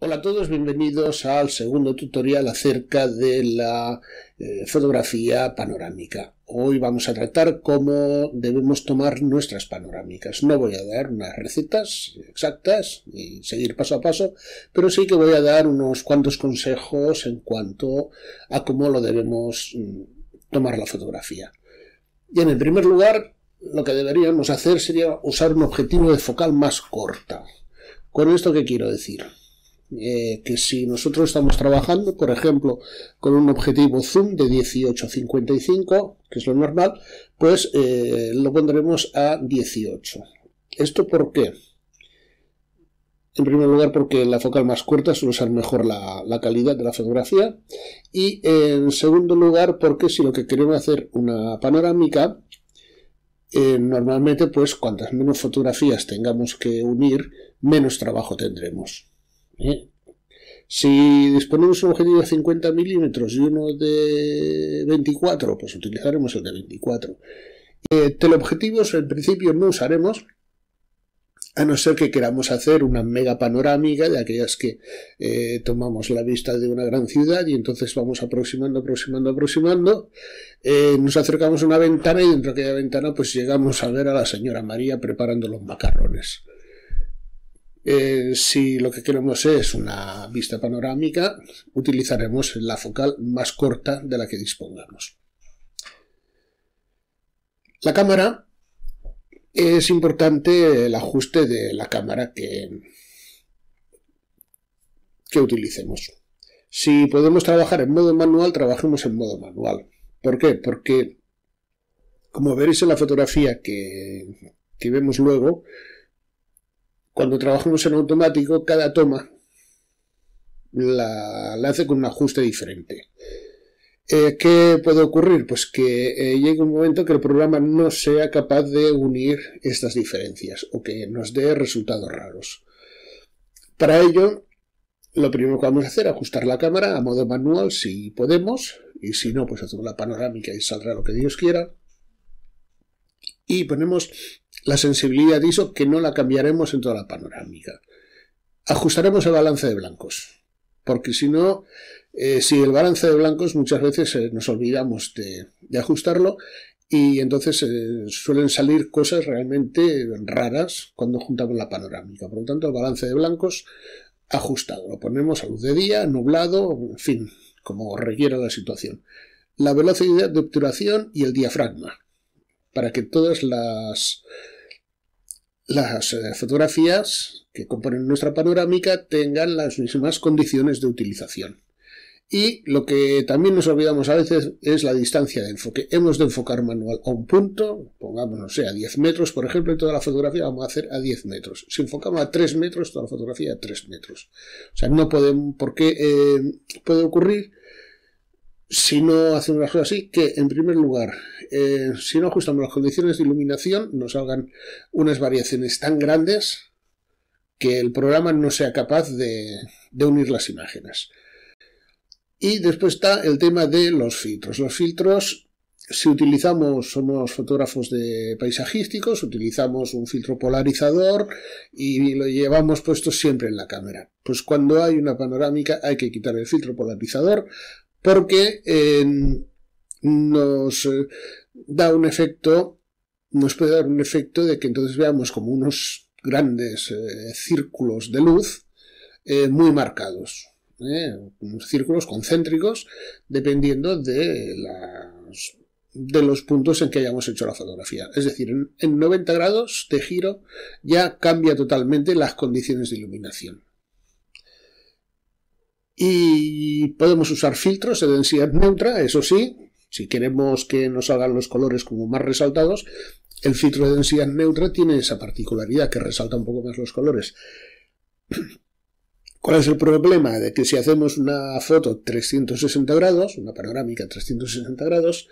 Hola a todos, bienvenidos al segundo tutorial acerca de la eh, fotografía panorámica. Hoy vamos a tratar cómo debemos tomar nuestras panorámicas. No voy a dar unas recetas exactas y seguir paso a paso, pero sí que voy a dar unos cuantos consejos en cuanto a cómo lo debemos mm, tomar la fotografía. y en el primer lugar, lo que deberíamos hacer sería usar un objetivo de focal más corta. ¿Con esto qué quiero decir? Eh, que si nosotros estamos trabajando, por ejemplo, con un objetivo zoom de 1855, que es lo normal, pues eh, lo pondremos a 18. ¿Esto por qué? En primer lugar, porque la focal más corta suele ser mejor la, calidad de la fotografía. Y en segundo lugar, porque si lo que queremos hacer una panorámica, eh, normalmente, pues cuantas menos fotografías tengamos que unir, menos trabajo tendremos. ¿Eh? Si disponemos un objetivo de 50 milímetros y uno de 24, pues utilizaremos el de 24. Eh, teleobjetivos en principio no usaremos, a no ser que queramos hacer una mega panorámica de aquellas que eh, tomamos la vista de una gran ciudad y entonces vamos aproximando, aproximando, aproximando. nos acercamos a una ventana y dentro de aquella ventana pues llegamos a ver a la señora María preparando los macarrones. Eh, si lo que queremos es una vista panorámica, utilizaremos la focal más corta de la que dispongamos. La cámara, es importante el ajuste de la cámara que, que utilicemos. Si podemos trabajar en modo manual, trabajemos en modo manual. ¿Por qué? Porque, como veréis en la fotografía que vemos luego, cuando trabajamos en automático, cada toma la, hace con un ajuste diferente. Eh, ¿Qué puede ocurrir? Pues que eh, llegue un momento que el programa no sea capaz de unir estas diferencias o que nos dé resultados raros. Para ello, lo primero que vamos a hacer es ajustar la cámara a modo manual si podemos, y si no, pues hacemos la panorámica y saldrá lo que Dios quiera y ponemos la sensibilidad ISO que no la cambiaremos en toda la panorámica. Ajustaremos el balance de blancos, porque si no, eh, si el balance de blancos muchas veces eh, nos olvidamos de, ajustarlo y entonces eh, suelen salir cosas realmente raras cuando juntamos la panorámica. Por lo tanto, el balance de blancos ajustado, lo ponemos a luz de día, nublado, en fin, como requiera la situación. La velocidad de obturación y el diafragma, para que todas las, las eh, fotografías que componen nuestra panorámica tengan las mismas condiciones de utilización. Y lo que también nos olvidamos a veces es la distancia de enfoque. Hemos de enfocar manual a un punto, pongamos, a 10 metros, por ejemplo, en toda la fotografía vamos a hacer a 10 metros. Si enfocamos a 3 metros, toda la fotografía a 3 metros. O sea, no podemos, porque eh, puede ocurrir si no hacemos las cosas así, que en primer lugar, eh, si no ajustamos las condiciones de iluminación, nos hagan unas variaciones tan grandes que el programa no sea capaz de, de unir las imágenes. Y después está el tema de los filtros. Los filtros si utilizamos, somos fotógrafos de paisajísticos, utilizamos un filtro polarizador y lo llevamos puesto siempre en la cámara. Pues cuando hay una panorámica hay que quitar el filtro polarizador porque eh, nos eh, da un efecto, nos puede dar un efecto de que entonces veamos como unos grandes eh, círculos de luz muy marcados, círculos concéntricos dependiendo de, de los puntos en que hayamos hecho la fotografía. Es decir, en 90 grados de giro ya cambia totalmente las condiciones de iluminación. Y podemos usar filtros de densidad neutra, eso sí, si queremos que nos salgan los colores como más resaltados, el filtro de densidad neutra tiene esa particularidad que resalta un poco más los colores. ¿Cuál es el problema? De que si hacemos una foto 360 grados, una panorámica 360 grados,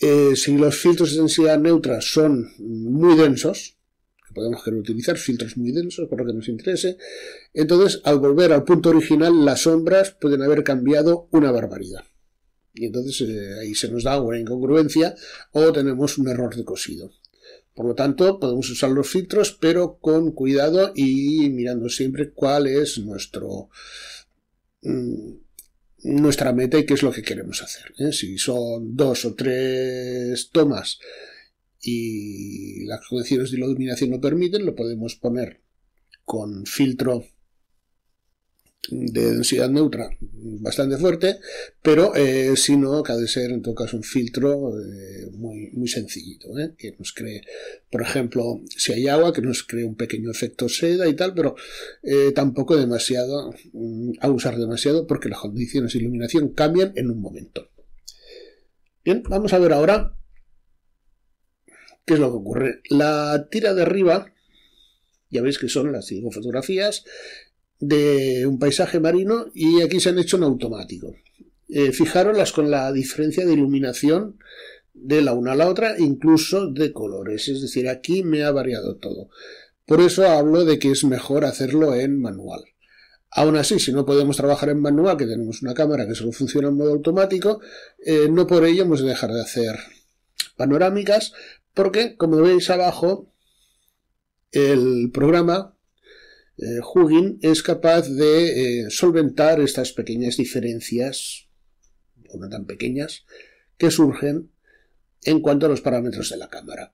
eh, si los filtros de densidad neutra son muy densos, podemos querer utilizar, filtros muy densos, por lo que nos interese. Entonces, al volver al punto original, las sombras pueden haber cambiado una barbaridad. Y entonces eh, ahí se nos da una incongruencia o tenemos un error de cosido. Por lo tanto, podemos usar los filtros, pero con cuidado y mirando siempre cuál es nuestro... Mm, nuestra meta y qué es lo que queremos hacer. ¿eh? Si son dos o tres tomas y las condiciones de iluminación no permiten, lo podemos poner con filtro de densidad neutra bastante fuerte, pero eh, si no, cabe ser en todo caso un filtro eh, muy, muy sencillito, ¿eh? que nos cree, por ejemplo, si hay agua, que nos cree un pequeño efecto seda y tal, pero tampoco demasiado, mm, a usar demasiado, porque las condiciones de iluminación cambian en un momento. Bien, vamos a ver ahora ¿Qué es lo que ocurre? La tira de arriba, ya veis que son las cinco fotografías de un paisaje marino y aquí se han hecho en automático. Eh, fijaros las con la diferencia de iluminación de la una a la otra, incluso de colores. Es decir, aquí me ha variado todo. Por eso hablo de que es mejor hacerlo en manual. Aún así, si no podemos trabajar en manual, que tenemos una cámara que solo funciona en modo automático, eh, no por ello hemos de dejar de hacer panorámicas, porque, como veis abajo, el programa eh, Hugin es capaz de eh, solventar estas pequeñas diferencias, o no tan pequeñas, que surgen en cuanto a los parámetros de la cámara.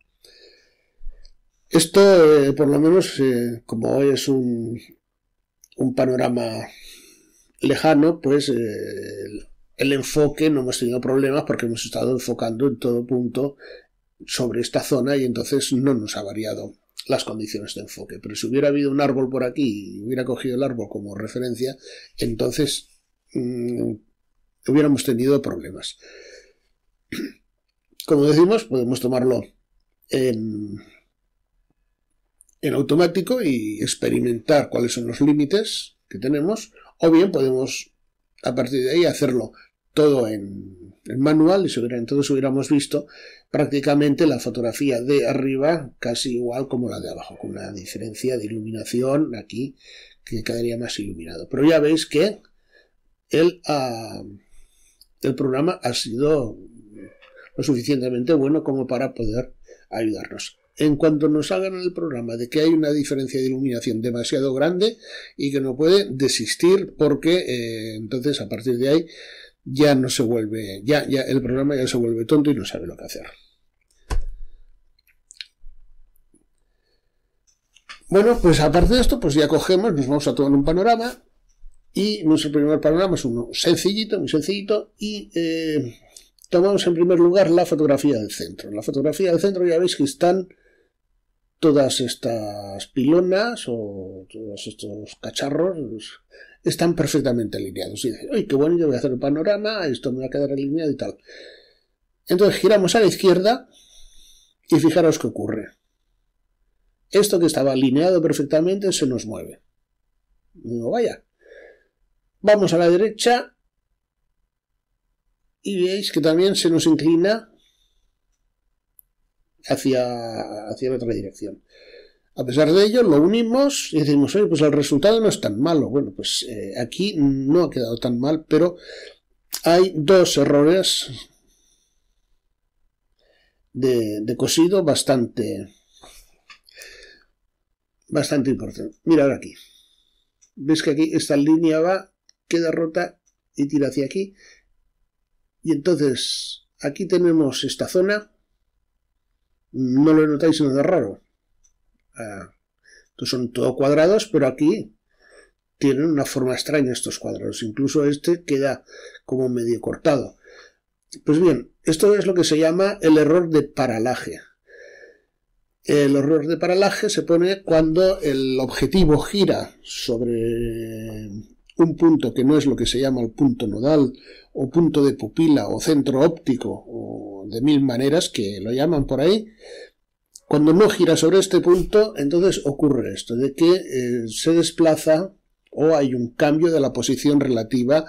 Esto, eh, por lo menos, como hoy es un, panorama lejano, pues el enfoque no hemos tenido problemas porque hemos estado enfocando en todo punto sobre esta zona y entonces no nos ha variado las condiciones de enfoque. Pero si hubiera habido un árbol por aquí y hubiera cogido el árbol como referencia, entonces mm, hubiéramos tenido problemas. Como decimos, podemos tomarlo en, en automático y experimentar cuáles son los límites que tenemos, o bien podemos a partir de ahí hacerlo todo en el manual y entonces hubiéramos visto prácticamente la fotografía de arriba casi igual como la de abajo, con una diferencia de iluminación aquí que quedaría más iluminado. Pero ya veis que el, ah, el programa ha sido lo suficientemente bueno como para poder ayudarnos. En cuanto nos hagan el programa de que hay una diferencia de iluminación demasiado grande y que no puede desistir porque eh, entonces a partir de ahí ya no se vuelve, ya, ya el programa ya se vuelve tonto y no sabe lo que hacer. Bueno, pues aparte de esto, pues ya cogemos, nos vamos a tomar un panorama y nuestro primer panorama es uno sencillito, muy sencillito y eh, tomamos en primer lugar la fotografía del centro. La fotografía del centro ya veis que están todas estas pilonas o todos estos cacharros están perfectamente alineados. Y dices, ¡ay, qué bueno, yo voy a hacer el panorama, esto me va a quedar alineado y tal. Entonces giramos a la izquierda y fijaros qué ocurre. Esto que estaba alineado perfectamente se nos mueve. No vaya. Vamos a la derecha y veis que también se nos inclina hacia, otra dirección. A pesar de ello, lo unimos y decimos, oye, pues el resultado no es tan malo. Bueno, pues eh, aquí no ha quedado tan mal, pero hay dos errores de, cosido bastante, bastante importantes. Mira ahora aquí. ¿Ves que aquí esta línea va, queda rota y tira hacia aquí? Y entonces, aquí tenemos esta zona no lo notáis de raro. Ah, son todo cuadrados, pero aquí tienen una forma extraña estos cuadrados. Incluso este queda como medio cortado. Pues bien, esto es lo que se llama el error de paralaje. El error de paralaje se pone cuando el objetivo gira sobre un punto que no es lo que se llama el punto nodal, o punto de pupila, o centro óptico, o de mil maneras que lo llaman por ahí, cuando no gira sobre este punto, entonces ocurre esto, de que eh, se desplaza o hay un cambio de la posición relativa,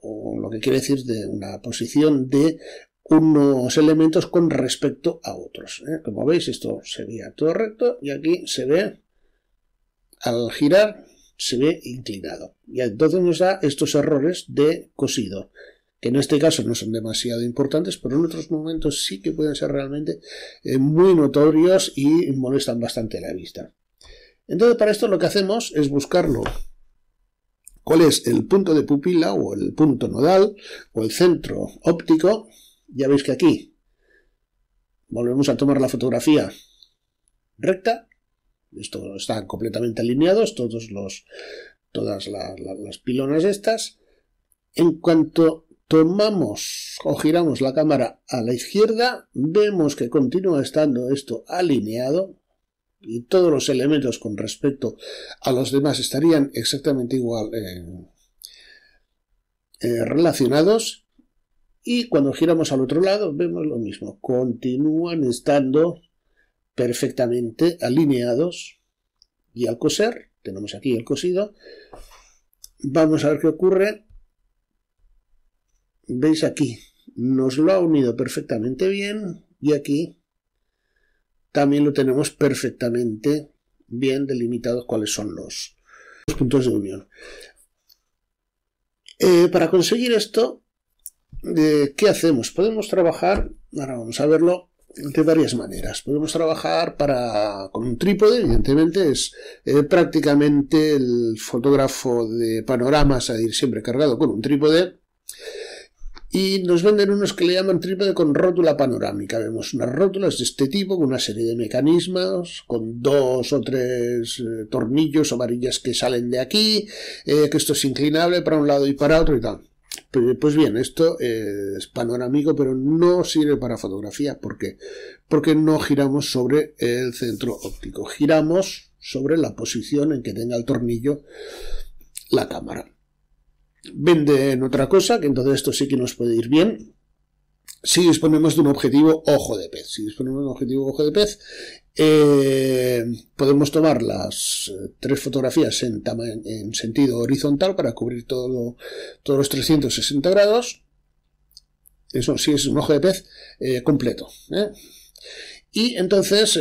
o lo que quiere decir de una posición de unos elementos con respecto a otros. ¿eh? Como veis, esto sería todo recto y aquí se ve al girar se ve inclinado. Y entonces nos da estos errores de cosido, que en este caso no son demasiado importantes, pero en otros momentos sí que pueden ser realmente eh, muy notorios y molestan bastante la vista. Entonces para esto lo que hacemos es buscarlo. ¿Cuál es el punto de pupila o el punto nodal o el centro óptico? Ya veis que aquí volvemos a tomar la fotografía recta esto están completamente alineados, todos los, todas las pilonas estas. En cuanto tomamos o giramos la cámara a la izquierda, vemos que continúa estando esto alineado y todos los elementos con respecto a los demás estarían exactamente igual eh, eh, relacionados. Y cuando giramos al otro lado vemos lo mismo, continúan estando perfectamente alineados y al coser, tenemos aquí el cosido, vamos a ver qué ocurre, veis aquí, nos lo ha unido perfectamente bien y aquí también lo tenemos perfectamente bien delimitados cuáles son los, puntos de unión. Eh, para conseguir esto, eh, ¿qué hacemos? Podemos trabajar, ahora vamos a verlo, de varias maneras. Podemos trabajar para, con un trípode, evidentemente, es eh, prácticamente el fotógrafo de panoramas a ir siempre cargado con un trípode. Y nos venden unos que le llaman trípode con rótula panorámica. Vemos unas rótulas de este tipo, con una serie de mecanismos, con dos o tres eh, tornillos o varillas que salen de aquí, eh, que esto es inclinable para un lado y para otro y tal. Pues bien, esto eh, es panorámico, pero no sirve para fotografía. ¿Por qué? Porque no giramos sobre el centro óptico. Giramos sobre la posición en que tenga el tornillo la cámara. Vende en otra cosa, que entonces esto sí que nos puede ir bien, si disponemos de un objetivo ojo de pez, si disponemos de un objetivo ojo de pez, eh, podemos tomar las eh, tres fotografías en, sentido horizontal para cubrir todo, todos los 360 grados. Eso sí es un ojo de pez eh, completo. Y entonces,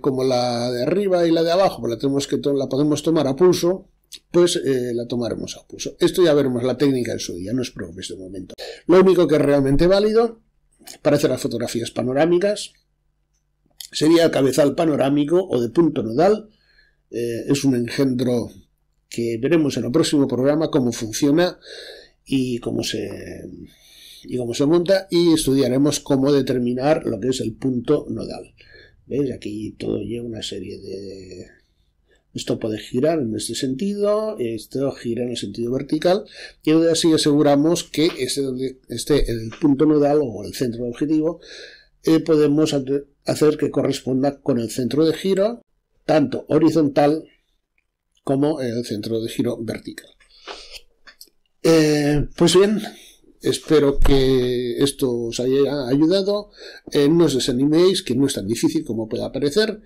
como la de arriba y la de abajo pues la, tenemos que la podemos tomar a pulso, pues la tomaremos a pulso. Esto ya veremos la técnica en su día, no es problema de este momento. Lo único que es realmente válido para hacer las fotografías panorámicas. Sería cabezal panorámico o de punto nodal. Eh, es un engendro que veremos en el próximo programa cómo funciona y cómo se y cómo se monta y estudiaremos cómo determinar lo que es el punto nodal. ¿Veis? Aquí todo lleva una serie de esto puede girar en este sentido, esto gira en el sentido vertical, y así aseguramos que este, este el punto nodal o el centro de objetivo eh, podemos hacer que corresponda con el centro de giro, tanto horizontal como el centro de giro vertical. Eh, pues bien, Espero que esto os haya ayudado. Eh, no os desaniméis, que no es tan difícil como pueda parecer.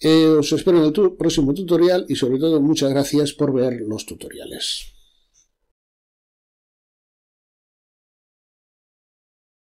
Eh, os espero en el próximo tutorial y sobre todo muchas gracias por ver los tutoriales.